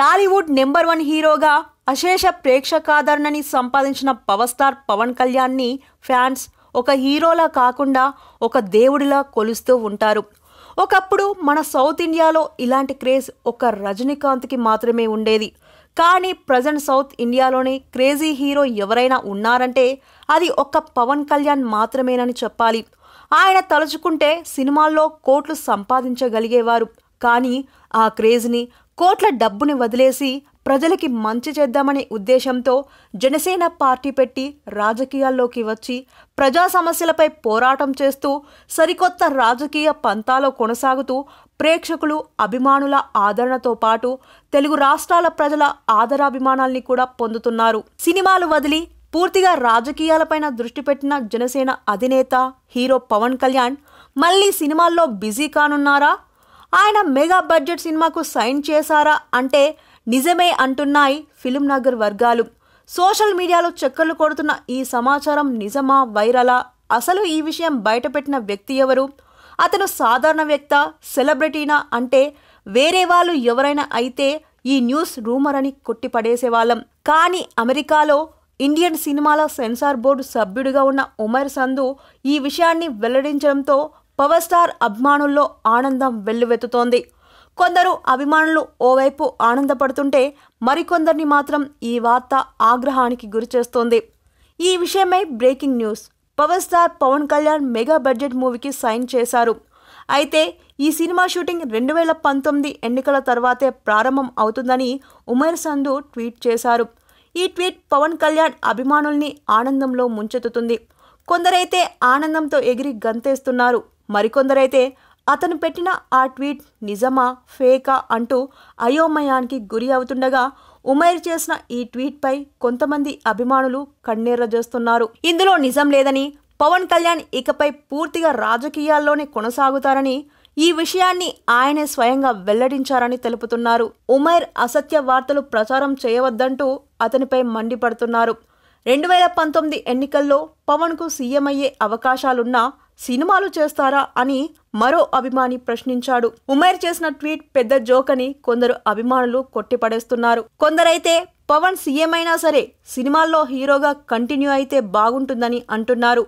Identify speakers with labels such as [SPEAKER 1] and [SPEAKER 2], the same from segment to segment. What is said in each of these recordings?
[SPEAKER 1] Tollywood number one హీరోగా అశేష ప్రేక్షకాదరణని సంపాదించిన పవర్ స్టార్ పవన్ కళ్యాణ్ని ఫ్యాన్స్ ఒక హీరోలా కాకుండా ఒక దేవుడిలా కొలుస్తూ ఉంటారు ఒకప్పుడు మన సౌత్ ఇండియాలో ఇలాంటి క్రేజ్ ఒక రజనీకాంత్కి మాత్రమే ఉండేది కానీ ప్రజెంట్ సౌత్ ఇండియాలోనే క్రేజీ హీరో ఎవరైనా ఉన్నారంటే అది ఒక్క పవన్ కళ్యాణ్ మాత్రమేనని చెప్పాలి ఆయన తలుచుకుంటే సినిమాల్లో కోట్లు సంపాదించగలిగేవారు కానీ ఆ క్రేజ్ని కోట్ల డబ్బుని వదిలేసి ప్రజలకి మంచి చేద్దామనే ఉద్దేశంతో జనసేన పార్టీ పెట్టి రాజకీయాల్లోకి వచ్చి ప్రజా సమస్యలపై పోరాటం చేస్తూ సరికొత్త రాజకీయ పంతాలో కొనసాగుతూ ప్రేక్షకులు అభిమానుల ఆదరణతో పాటు తెలుగు రాష్ట్రాల ప్రజల ఆదరాభిమానాల్ని కూడా పొందుతున్నారు సినిమాలు వదిలి పూర్తిగా రాజకీయాలపైన దృష్టి పెట్టిన జనసేన అధినేత హీరో పవన్ కళ్యాణ్ మళ్ళీ సినిమాల్లో బిజీ కానున్నారా ఆయన మెగా బడ్జెట్ సినిమాకు సైన్ చేశారా అంటే నిజమే అంటున్నాయి ఫిలిం నగర్ వర్గాలు సోషల్ మీడియాలో చక్కర్లు కొడుతున్న ఈ సమాచారం నిజమా వైరలా అసలు ఈ విషయం బయటపెట్టిన వ్యక్తి ఎవరు అతను సాధారణ వ్యక్త సెలబ్రిటీనా అంటే వేరే వాళ్ళు ఎవరైనా అయితే ఈ న్యూస్ రూమర్ అని కొట్టిపడేసేవాళ్ళం కానీ అమెరికాలో ఇండియన్ సినిమాల సెన్సార్ బోర్డు సభ్యుడిగా ఉన్న ఉమర్ సంధు ఈ విషయాన్ని వెల్లడించడంతో పవర్ స్టార్ అభిమానుల్లో ఆనందం వెల్లువెత్తుతోంది కొందరు అభిమానులు ఓవైపు ఆనందపడుతుంటే మరికొందరిని మాత్రం ఈ వార్త ఆగ్రహానికి గురిచేస్తోంది ఈ విషయమై breaking news power star Pawan Kalyan mega budget మూవీకి సైన్ చేశారు అయితే ఈ సినిమా షూటింగ్ రెండు వేల పంతొమ్మిది ఎన్నికల తర్వాతే ప్రారంభం అవుతుందని ఉమేర్ సంధు ట్వీట్ చేశారు ఈ ట్వీట్ పవన్ కళ్యాణ్ అభిమానుల్ని ఆనందంలో ముంచెత్తుతుంది కొందరైతే ఆనందంతో ఎగిరి గంతేస్తున్నారు మరికొందరైతే అతను పెట్టిన ఆ ట్వీట్ నిజమా ఫేకా అంటూ అయోమయానికి గురి అవుతుండగా ఉమైర్ చేసిన ఈ ట్వీట్పై కొంతమంది అభిమానులు కన్నీర్రజేస్తున్నారు ఇందులో నిజం లేదని పవన్ కళ్యాణ్ ఇకపై పూర్తిగా రాజకీయాల్లోనే కొనసాగుతారని ఈ విషయాన్ని ఆయనే స్వయంగా వెల్లడించారని తెలుపుతున్నారు ఉమైర్ అసత్య వార్తలు ప్రచారం చేయవద్దంటూ అతనిపై మండిపడుతున్నారు రెండు వేల పంతొమ్మిది ఎన్నికల్లో పవన్కు సీఎం అయ్యే అవకాశాలున్నా సినిమాలు చేస్తారా అని మరో అభిమాని ప్రశ్నించాడు ఉమేర్ చేసిన ట్వీట్ పెద్ద జోక్ అని కొందరు అభిమానులు కొట్టిపడేస్తున్నారు కొందరైతే పవన్ సీఎం అయినా సరే సినిమాల్లో హీరోగా కంటిన్యూ అయితే బాగుంటుందని అంటున్నారు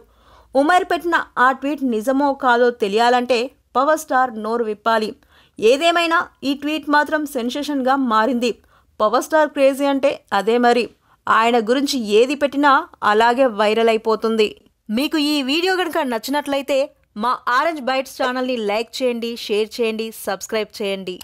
[SPEAKER 1] ఉమేర్ పెట్టిన ఆ ట్వీట్ నిజమో కాదో తెలియాలంటే పవర్ స్టార్ నోరు విప్పాలి ఏదేమైనా ఈ ట్వీట్ మాత్రం సెన్సేషన్గా మారింది పవర్ స్టార్ క్రేజీ అంటే అదే మరి ఆయన గురించి ఏది పెట్టినా అలాగే వైరల్ అయిపోతుంది మీకు ఈ వీడియో కనుక నచ్చినట్లయితే మా ఆరెంజ్ బైట్స్ ఛానల్ని లైక్ చేయండి షేర్ చేయండి సబ్స్క్రైబ్ చేయండి